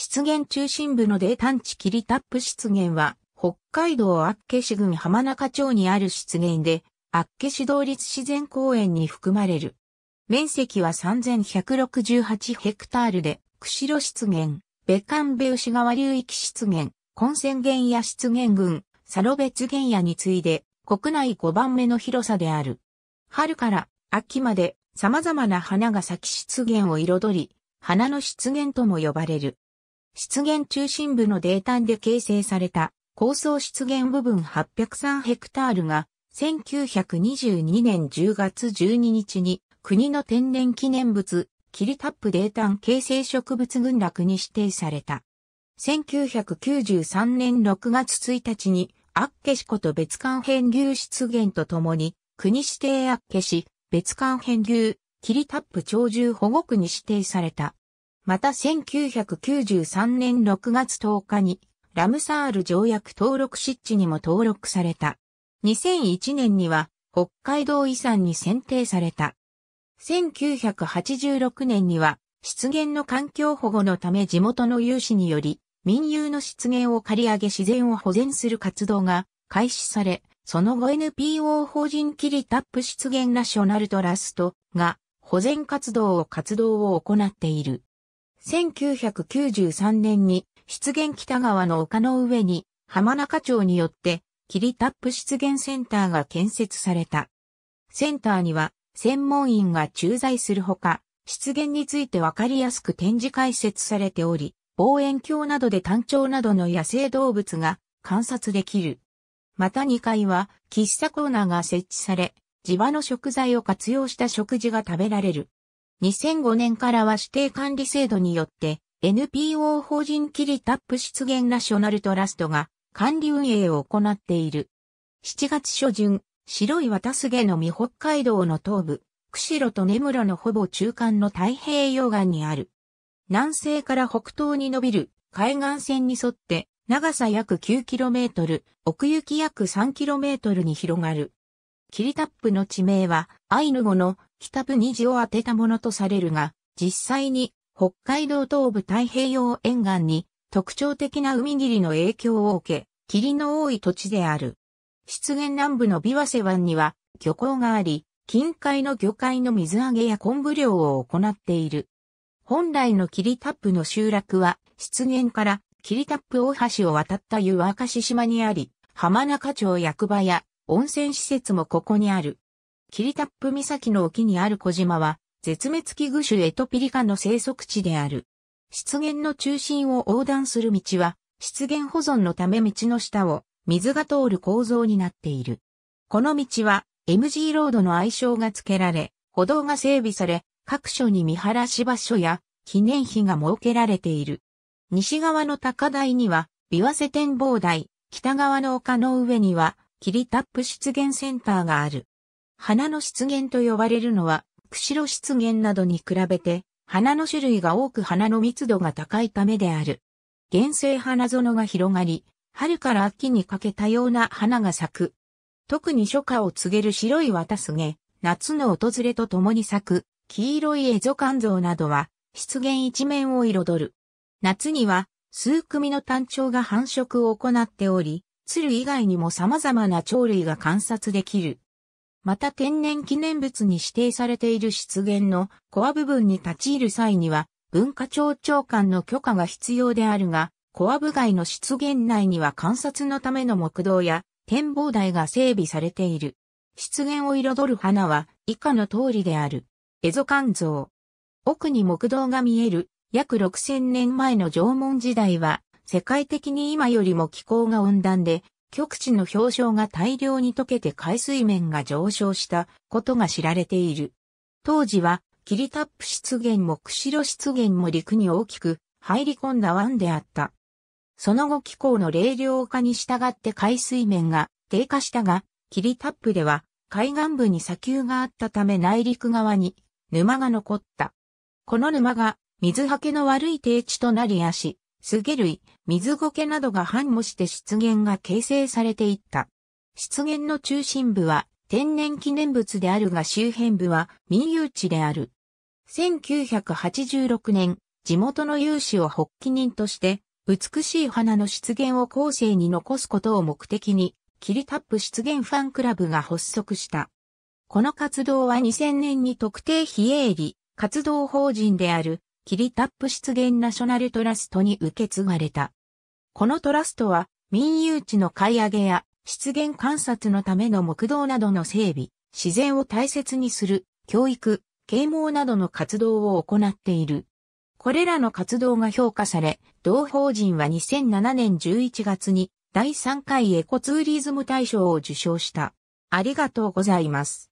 湿原中心部の泥炭地リタップ湿原は、北海道厚岸郡浜中町にある湿原で、厚岸道立自然公園に含まれる。面積は3168ヘクタールで、釧路湿原、別館ウ牛川流域湿原、根線原野湿原群、サロベツ原野に次いで、国内5番目の広さである。春から秋まで様々な花が咲き湿原を彩り、花の湿原とも呼ばれる。湿原中心部の泥炭で形成された高層湿原部分803ヘクタールが1922年10月12日に国の天然記念物キリタップ泥炭形成植物群落に指定された。1993年6月1日にアッケシコと別館編牛湿原とともに国指定アッケシ別館編牛キリタップ鳥獣保護区に指定された。また1993年6月10日に、ラムサール条約登録湿地にも登録された。2001年には、北海道遺産に選定された。1986年には、湿原の環境保護のため地元の有志により、民有の湿原を借り上げ自然を保全する活動が開始され、その後 NPO 法人キリタップ湿原ナショナルトラストが保全活動を活動を行っている。1993年に湿原北側の丘の上に浜中町によって霧タップ湿原センターが建設された。センターには専門員が駐在するほか、湿原についてわかりやすく展示解説されており、望遠鏡などで単調などの野生動物が観察できる。また2階は喫茶コーナーが設置され、地場の食材を活用した食事が食べられる。2005年からは指定管理制度によって NPO 法人キリタップ出現ナショナルトラストが管理運営を行っている。7月初旬、白い渡すげの未北海道の東部、釧路と根室のほぼ中間の太平洋岸にある。南西から北東に伸びる海岸線に沿って長さ約 9km、奥行き約 3km に広がるキリタップの地名は、アイヌ語の北部に字を当てたものとされるが、実際に北海道東部太平洋沿岸に特徴的な海霧の影響を受け、霧の多い土地である。湿原南部の琵琶瀬湾には漁港があり、近海の魚介の水揚げや昆布漁を行っている。本来の霧タップの集落は、湿原から霧タップ大橋を渡った湯沸かし島にあり、浜中町役場や温泉施設もここにある。キリタップ岬の沖にある小島は、絶滅危惧種エトピリカの生息地である。湿原の中心を横断する道は、湿原保存のため道の下を水が通る構造になっている。この道は MG ロードの愛称が付けられ、歩道が整備され、各所に見晴らし場所や記念碑が設けられている。西側の高台には、琵琶瀬展望台、北側の丘の上には、霧タップ湿原センターがある。花の湿原と呼ばれるのは、釧路湿原などに比べて、花の種類が多く花の密度が高いためである。原生花園が広がり、春から秋にかけ多様な花が咲く。特に初夏を告げる白い綿すげ、夏の訪れとともに咲く、黄色いエゾカンゾウなどは、湿原一面を彩る。夏には、数組の単調が繁殖を行っており、鶴以外にも様々な鳥類が観察できる。また天然記念物に指定されている湿原のコア部分に立ち入る際には、文化庁長官の許可が必要であるが、コア部外の湿原内には観察のための木道や展望台が整備されている。湿原を彩る花は以下の通りである。エゾカンゾウ。奥に木道が見える約6000年前の縄文時代は世界的に今よりも気候が温暖で、極地の氷床が大量に溶けて海水面が上昇したことが知られている。当時は、キリタップ湿原も釧路湿原も陸に大きく入り込んだ湾であった。その後気候の冷涼化に従って海水面が低下したが、キリタップでは海岸部に砂丘があったため内陸側に沼が残った。この沼が水はけの悪い低地となりやし、スゲ類、水苔などが繁茂して湿原が形成されていった。湿原の中心部は天然記念物であるが周辺部は民有地である。1986年、地元の有志を発起人として、美しい花の湿原を後世に残すことを目的に、キリタップ湿原ファンクラブが発足した。この活動は2000年に特定非営利活動法人であるキリタップ出現ナショナルトラストに受け継がれた。このトラストは民有地の買い上げや出現観察のための木道などの整備、自然を大切にする教育、啓蒙などの活動を行っている。これらの活動が評価され、同法人は2007年11月に第3回エコツーリズム大賞を受賞した。ありがとうございます。